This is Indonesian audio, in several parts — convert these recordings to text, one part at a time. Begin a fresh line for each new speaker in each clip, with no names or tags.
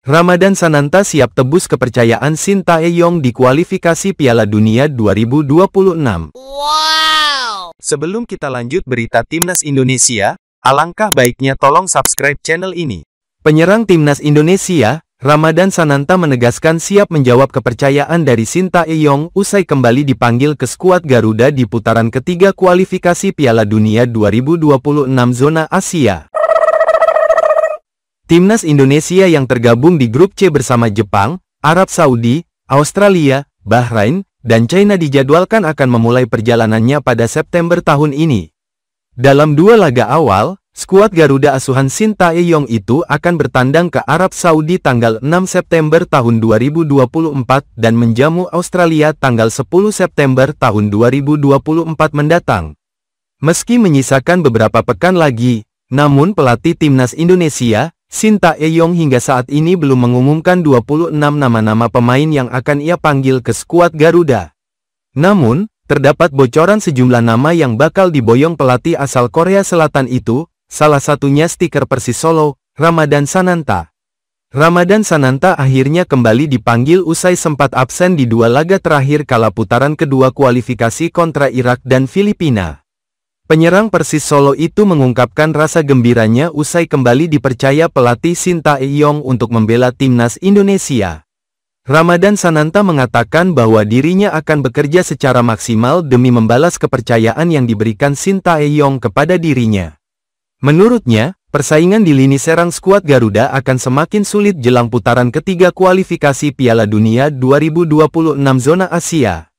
Ramadan Sananta siap tebus kepercayaan Sinta Eyong di kualifikasi Piala Dunia 2026. Wow! Sebelum kita lanjut berita Timnas Indonesia, alangkah baiknya tolong subscribe channel ini. Penyerang Timnas Indonesia, Ramadan Sananta menegaskan siap menjawab kepercayaan dari Sinta Eyong usai kembali dipanggil ke skuad Garuda di putaran ketiga kualifikasi Piala Dunia 2026 zona Asia. Timnas Indonesia yang tergabung di grup C bersama Jepang, Arab Saudi, Australia, Bahrain, dan China dijadwalkan akan memulai perjalanannya pada September tahun ini. Dalam dua laga awal, skuad Garuda asuhan Sinta Eyong itu akan bertandang ke Arab Saudi tanggal 6 September tahun 2024 dan menjamu Australia tanggal 10 September tahun 2024 mendatang. Meski menyisakan beberapa pekan lagi, namun pelatih timnas Indonesia, Sinta Eyong hingga saat ini belum mengumumkan 26 nama-nama pemain yang akan ia panggil ke skuad Garuda. Namun, terdapat bocoran sejumlah nama yang bakal diboyong pelatih asal Korea Selatan itu, salah satunya stiker Persis Solo, Ramadan Sananta. Ramadan Sananta akhirnya kembali dipanggil usai sempat absen di dua laga terakhir kala putaran kedua kualifikasi kontra Irak dan Filipina. Penyerang Persis Solo itu mengungkapkan rasa gembiranya usai kembali dipercaya pelatih Sinta Yong untuk membela timnas Indonesia. Ramadan Sananta mengatakan bahwa dirinya akan bekerja secara maksimal demi membalas kepercayaan yang diberikan Sinta Yong kepada dirinya. Menurutnya, persaingan di lini serang skuad Garuda akan semakin sulit jelang putaran ketiga kualifikasi Piala Dunia 2026 zona Asia.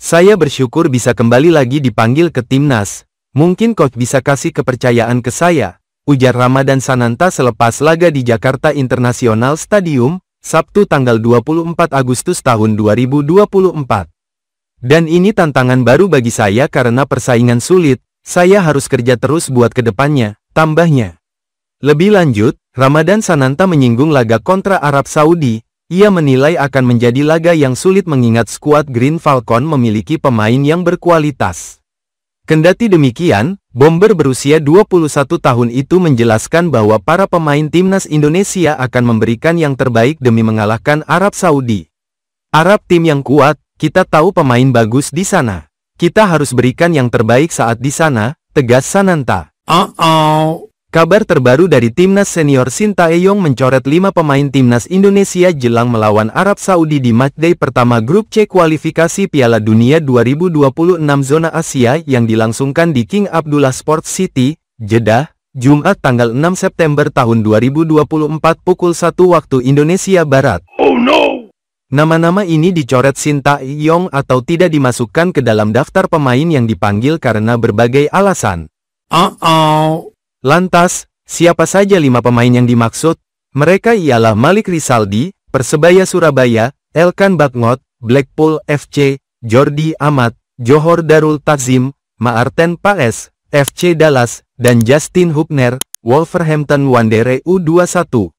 Saya bersyukur bisa kembali lagi dipanggil ke timnas, Mungkin coach bisa kasih kepercayaan ke saya, ujar Ramadan Sananta selepas laga di Jakarta International Stadium, Sabtu tanggal 24 Agustus tahun 2024. Dan ini tantangan baru bagi saya karena persaingan sulit, saya harus kerja terus buat kedepannya," tambahnya. Lebih lanjut, Ramadan Sananta menyinggung laga kontra Arab Saudi, ia menilai akan menjadi laga yang sulit mengingat skuad Green Falcon memiliki pemain yang berkualitas. Kendati demikian, bomber berusia 21 tahun itu menjelaskan bahwa para pemain timnas Indonesia akan memberikan yang terbaik demi mengalahkan Arab Saudi. Arab tim yang kuat, kita tahu pemain bagus di sana. Kita harus berikan yang terbaik saat di sana, tegas Sananta. Uh -oh. Kabar terbaru dari timnas senior Sinta Sintayong mencoret lima pemain timnas Indonesia jelang melawan Arab Saudi di matchday pertama grup C kualifikasi Piala Dunia 2026 zona Asia yang dilangsungkan di King Abdullah Sports City, Jeddah, Jumat tanggal 6 September tahun 2024 pukul 1 waktu Indonesia Barat. Oh no! Nama-nama ini dicoret Sinta Sintayong atau tidak dimasukkan ke dalam daftar pemain yang dipanggil karena berbagai alasan. Uh-oh. Lantas, siapa saja lima pemain yang dimaksud? Mereka ialah Malik Risaldi, Persebaya Surabaya, Elkan Bagnot, Blackpool FC, Jordi Amat, Johor Darul Takzim, Maarten Paes, FC Dallas, dan Justin Hubner, Wolverhampton Wanderers U21.